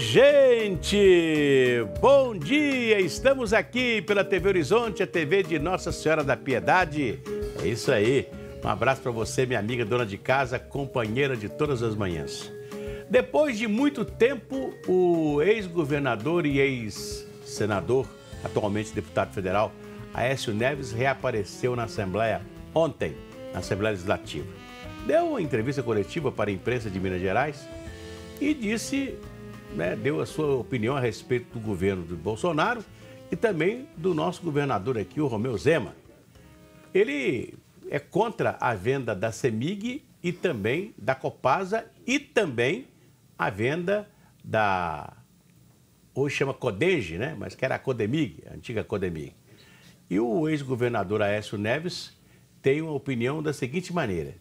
gente! Bom dia! Estamos aqui pela TV Horizonte, a TV de Nossa Senhora da Piedade. É isso aí. Um abraço para você, minha amiga dona de casa, companheira de todas as manhãs. Depois de muito tempo, o ex-governador e ex-senador, atualmente deputado federal, Aécio Neves, reapareceu na Assembleia ontem, na Assembleia Legislativa. Deu uma entrevista coletiva para a imprensa de Minas Gerais e disse né, deu a sua opinião a respeito do governo do Bolsonaro e também do nosso governador aqui, o Romeu Zema. Ele é contra a venda da CEMIG e também da Copasa e também a venda da. Hoje chama Codenge, né? Mas que era a Codemig, a antiga Codemig. E o ex-governador Aécio Neves tem uma opinião da seguinte maneira: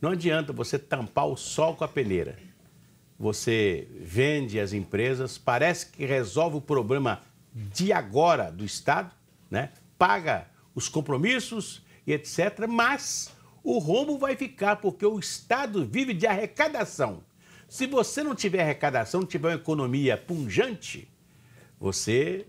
não adianta você tampar o sol com a peneira você vende as empresas, parece que resolve o problema de agora do Estado, né? paga os compromissos e etc., mas o rombo vai ficar porque o Estado vive de arrecadação. Se você não tiver arrecadação, não tiver uma economia punjante, você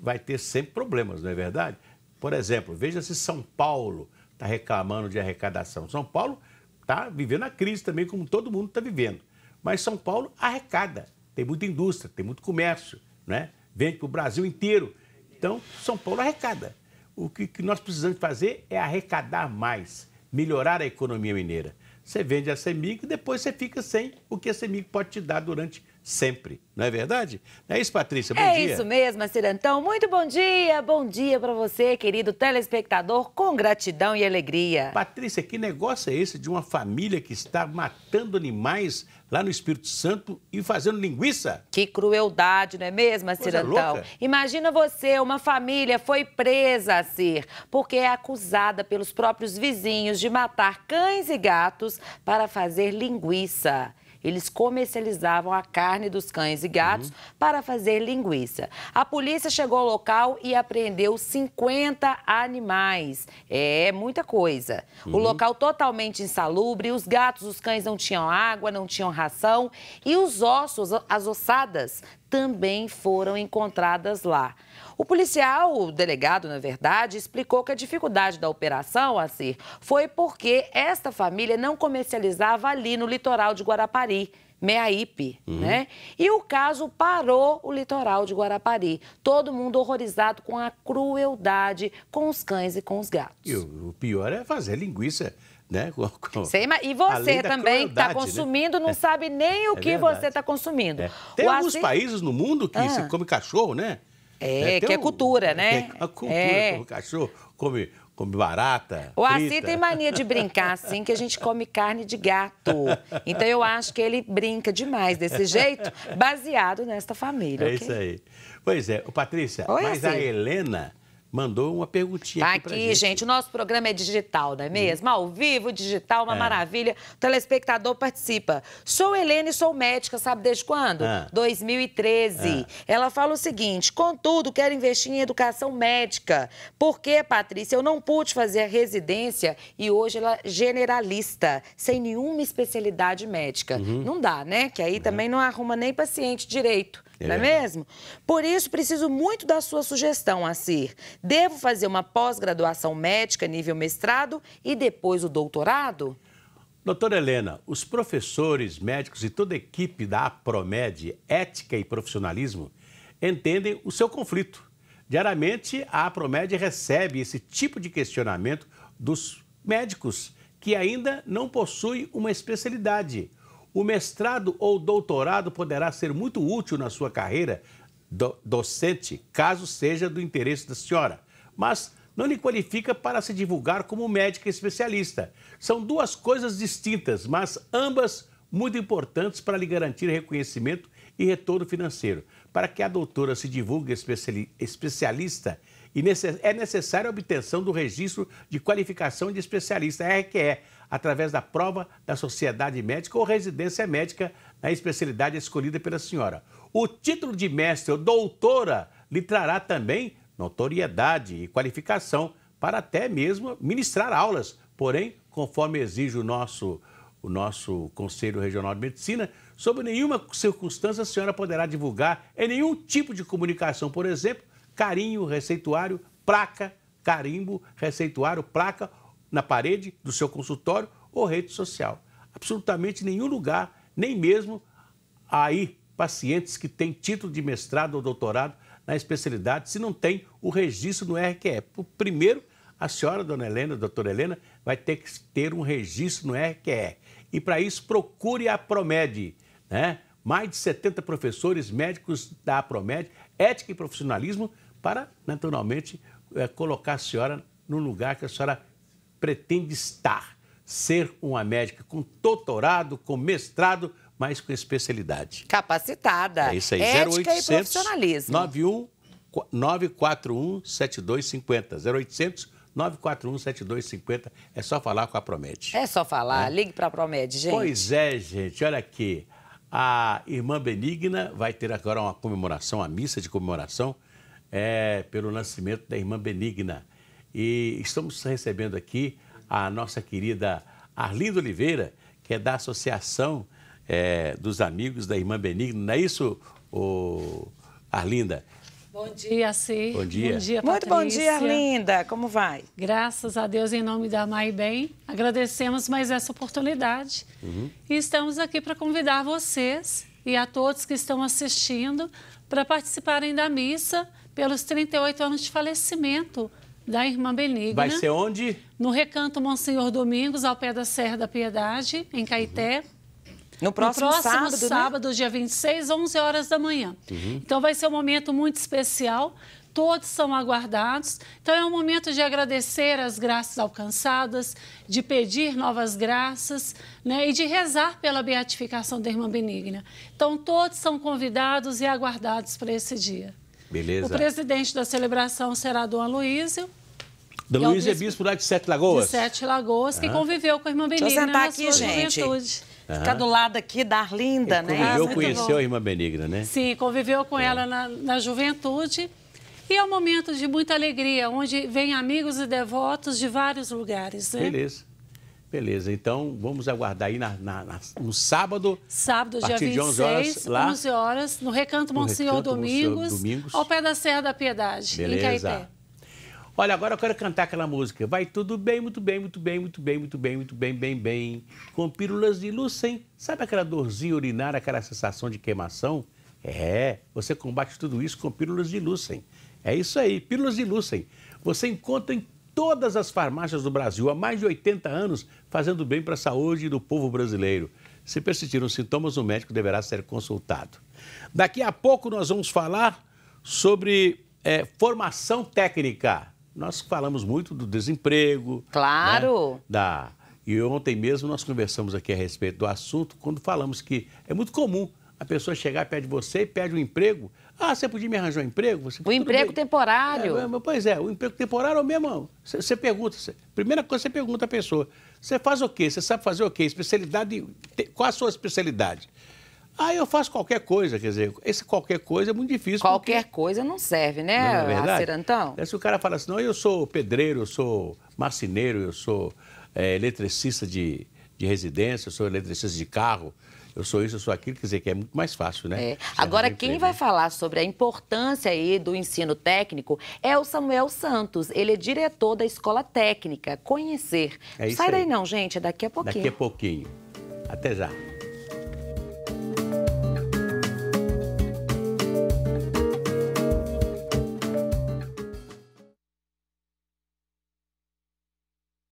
vai ter sempre problemas, não é verdade? Por exemplo, veja se São Paulo está reclamando de arrecadação. São Paulo está vivendo a crise também, como todo mundo está vivendo. Mas São Paulo arrecada, tem muita indústria, tem muito comércio, né? vende para o Brasil inteiro. Então, São Paulo arrecada. O que, que nós precisamos fazer é arrecadar mais, melhorar a economia mineira. Você vende a CEMIG e depois você fica sem o que a CEMIG pode te dar durante sempre. Não é verdade? Não é isso, Patrícia? Bom é dia. É isso mesmo, Acirantão. Muito bom dia. Bom dia para você, querido telespectador, com gratidão e alegria. Patrícia, que negócio é esse de uma família que está matando animais lá no Espírito Santo e fazendo linguiça? Que crueldade, não é mesmo, Acirantão? Imagina você, uma família foi presa, Cir, porque é acusada pelos próprios vizinhos de matar cães e gatos para fazer linguiça eles comercializavam a carne dos cães e gatos uhum. para fazer linguiça. A polícia chegou ao local e apreendeu 50 animais. É, é muita coisa. Uhum. O local totalmente insalubre, os gatos, os cães não tinham água, não tinham ração e os ossos, as ossadas, também foram encontradas lá. O policial, o delegado, na verdade, explicou que a dificuldade da operação, Assir, foi porque esta família não comercializava ali no litoral de Guarapari. Meiaípe, uhum. né? E o caso parou o litoral de Guarapari. Todo mundo horrorizado com a crueldade com os cães e com os gatos. E o pior é fazer linguiça né? Com, com... Sei, mas... e você também que está né? consumindo né? não sabe nem o é que verdade. você está consumindo. É. Tem o alguns países no mundo que ah. se come cachorro, né? É, é que um, é cultura, né? É a cultura, é. o cachorro come, come barata. O Assi tem mania de brincar assim, que a gente come carne de gato. Então eu acho que ele brinca demais desse jeito, baseado nesta família. É okay? isso aí. Pois é, Patrícia, Oi, mas assim. a Helena mandou uma perguntinha tá aqui, aqui gente. gente. O nosso programa é digital, não é mesmo? Ao vivo, digital, uma é. maravilha. O telespectador participa. Sou Helene, sou médica, sabe desde quando? É. Ah. 2013. É. Ela fala o seguinte: contudo, quero investir em educação médica. Porque, Patrícia, eu não pude fazer residência e hoje ela é generalista, sem nenhuma especialidade médica. Uhum. Não dá, né? Que aí né? também não arruma nem paciente direito. É. Não é mesmo? Por isso, preciso muito da sua sugestão, Assir. Devo fazer uma pós-graduação médica nível mestrado e depois o doutorado? Doutora Helena, os professores, médicos e toda a equipe da APROMED, Ética e Profissionalismo, entendem o seu conflito. Diariamente, a APROMED recebe esse tipo de questionamento dos médicos que ainda não possuem uma especialidade o mestrado ou doutorado poderá ser muito útil na sua carreira do docente, caso seja do interesse da senhora, mas não lhe qualifica para se divulgar como médica especialista. São duas coisas distintas, mas ambas muito importantes para lhe garantir reconhecimento e retorno financeiro. Para que a doutora se divulgue especialista, e é necessária a obtenção do registro de qualificação de especialista, RQE, através da prova da sociedade médica ou residência médica na especialidade escolhida pela senhora. O título de mestre ou doutora lhe trará também notoriedade e qualificação para até mesmo ministrar aulas, porém, conforme exige o nosso, o nosso Conselho Regional de Medicina, sob nenhuma circunstância a senhora poderá divulgar em nenhum tipo de comunicação, por exemplo, carinho, receituário, placa, carimbo, receituário, placa na parede do seu consultório ou rede social. Absolutamente nenhum lugar, nem mesmo aí pacientes que têm título de mestrado ou doutorado na especialidade, se não tem o registro no RQE. primeiro, a senhora, dona Helena, doutora Helena, vai ter que ter um registro no RQE. E para isso, procure a Promed, né? Mais de 70 professores médicos da Promed, ética e profissionalismo, para, naturalmente, é, colocar a senhora no lugar que a senhora pretende estar, ser uma médica com doutorado, com mestrado, mas com especialidade. Capacitada. É isso aí, Ética 0800 e profissionalismo. 91 941 7250. 0800 941 7250. É só falar com a Promete. É só falar, né? ligue para a Promete, gente. Pois é, gente, olha aqui. A irmã Benigna vai ter agora uma comemoração, a missa de comemoração é, pelo nascimento da irmã Benigna. E estamos recebendo aqui a nossa querida Arlinda Oliveira, que é da Associação é, dos Amigos da Irmã Benigna. Não é isso, o Arlinda? Bom dia, C. Bom dia. Bom dia Muito bom dia, Arlinda. Como vai? Graças a Deus, em nome da Mai Bem, agradecemos mais essa oportunidade. Uhum. E estamos aqui para convidar vocês e a todos que estão assistindo para participarem da missa pelos 38 anos de falecimento da irmã Benigna. Vai ser onde? No Recanto Monsenhor Domingos, ao pé da Serra da Piedade, em Caeté. Uhum. No próximo, no próximo, sábado, né? sábado né? dia 26, 11 horas da manhã. Uhum. Então vai ser um momento muito especial, todos são aguardados. Então é um momento de agradecer as graças alcançadas, de pedir novas graças né, e de rezar pela beatificação da irmã Benigna. Então todos são convidados e aguardados para esse dia. Beleza. O presidente da celebração será Dom Aloísio. Dom Luísa é, é bispo lá de Sete Lagoas? De Sete Lagoas, uhum. que conviveu com a irmã Benigna Deixa eu sentar na aqui, gente. juventude. Uhum. Ficar do lado aqui da Arlinda, né? Conviveu, ah, conheceu bom. a irmã Benigna, né? Sim, conviveu com é. ela na, na juventude. E é um momento de muita alegria, onde vem amigos e devotos de vários lugares, né? Beleza. Beleza, então vamos aguardar aí na, na, na, no sábado. Sábado, dia 26, de 11 horas, lá, 11 horas, no Recanto Monsenhor Domingos, Domingos, ao pé da Serra da Piedade, Beleza. em Caeté. Olha, agora eu quero cantar aquela música. Vai tudo bem, muito bem, muito bem, muito bem, muito bem, muito bem, bem, bem. Com pílulas de lucem. Sabe aquela dorzinha urinária, aquela sensação de queimação? É, você combate tudo isso com pílulas de lucem. É isso aí, pílulas de lucem. Você encontra em todas as farmácias do Brasil há mais de 80 anos, fazendo bem para a saúde do povo brasileiro. Se persistirem os sintomas, o médico deverá ser consultado. Daqui a pouco nós vamos falar sobre é, formação técnica. Nós falamos muito do desemprego. Né? Claro. Né? Da... E ontem mesmo nós conversamos aqui a respeito do assunto, quando falamos que é muito comum a pessoa chegar perto de você e pede um emprego. Ah, você podia me arranjar um emprego? Você, o emprego bem. temporário. É, pois é, o emprego temporário é o mesmo. Você, você pergunta, você, primeira coisa você pergunta à pessoa, você faz o quê? Você sabe fazer o quê? Especialidade, qual a sua especialidade? Ah, eu faço qualquer coisa, quer dizer, esse qualquer coisa é muito difícil. Qualquer porque... coisa não serve, né, não é Acerantão? É se o cara fala assim, não, eu sou pedreiro, eu sou marceneiro, eu sou é, eletricista de, de residência, eu sou eletricista de carro, eu sou isso, eu sou aquilo, quer dizer que é muito mais fácil, né? É. Agora, quem vai falar sobre a importância aí do ensino técnico é o Samuel Santos. Ele é diretor da Escola Técnica, Conhecer. É não sai daí não, gente, é daqui a pouquinho. Daqui a pouquinho. Até já.